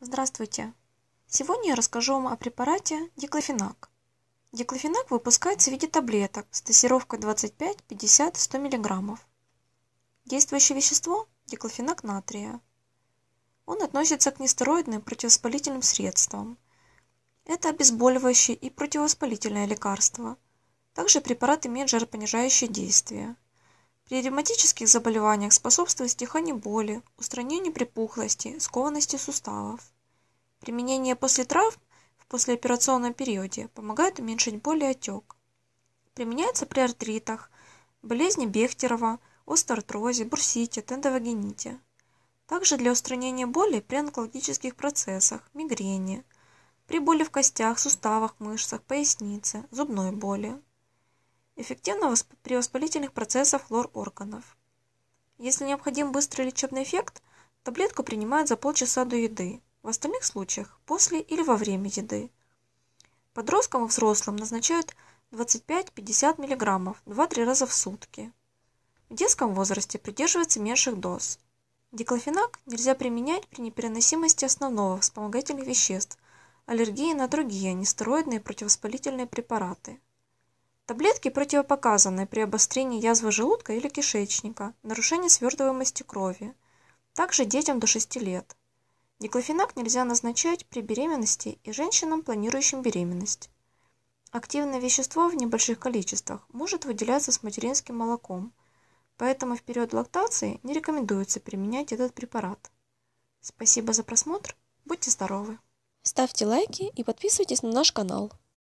Здравствуйте! Сегодня я расскажу вам о препарате диклофенак. Диклофенак выпускается в виде таблеток с дозировкой 25, 50, 100 мг. Действующее вещество – диклофенак натрия. Он относится к нестероидным противовоспалительным средствам. Это обезболивающее и противовоспалительное лекарство. Также препарат имеет жаропонижающее действие. При ревматических заболеваниях способствует стиханию боли, устранению припухлости, скованности суставов. Применение после травм в послеоперационном периоде помогает уменьшить боль и отек. Применяется при артритах, болезни Бехтерова, остеартрозе, бурсите, тендовагените. Также для устранения боли при онкологических процессах, мигрени, при боли в костях, суставах, мышцах, пояснице, зубной боли. Эффективно при воспалительных процессах лор органов Если необходим быстрый лечебный эффект, таблетку принимают за полчаса до еды, в остальных случаях – после или во время еды. Подросткам и взрослым назначают 25-50 мг 2-3 раза в сутки. В детском возрасте придерживается меньших доз. Диклофенак нельзя применять при непереносимости основного вспомогательных веществ, аллергии на другие нестероидные противовоспалительные препараты. Таблетки противопоказаны при обострении язвы желудка или кишечника, нарушении свертываемости крови, также детям до 6 лет. Диклофенак нельзя назначать при беременности и женщинам, планирующим беременность. Активное вещество в небольших количествах может выделяться с материнским молоком, поэтому в период лактации не рекомендуется применять этот препарат. Спасибо за просмотр, будьте здоровы! Ставьте лайки и подписывайтесь на наш канал.